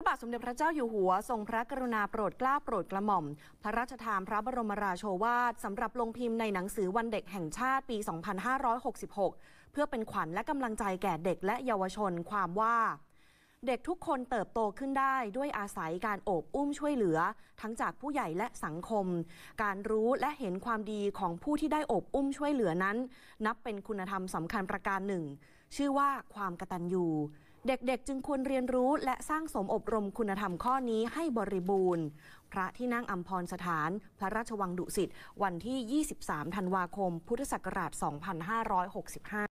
พระบาทสมเด็จพระเจ้าอยู่หัวทรงพระกรุณาโปรดเกล้าโปรดกระหม่อม พระราชทานพระบรมราโชวาทสำหรับลงพิมพ์ในหนังสือวันเด็กแห่งชาติปี 2566 เพื่อเป็นขวัญและกำลังใจแก่เด็กและเยาวชนความว่า เด็กทุกคนเติบโตขึ้นได้ด้วยอาศัยการโอบอุ้มช่วยเหลือ ทั้งจากผู้ใหญ่และสังคม การรู้และเห็นความดีของผู้ที่ได้โอบอุ้มช่วยเหลือนั้น นับเป็นคุณธรรมสำคัญประการหนึ่ง ชื่อว่าความกตัญญูเด็กๆ จึงควรเรียนรู้และสร้างสมอบรมคุณธรรมข้อนี้ให้บริบูรณ์พระที่นั่งอัมพรสถาน พระราชวังดุสิตวันที่ 23 ธันวาคม พุทธศักราช 2565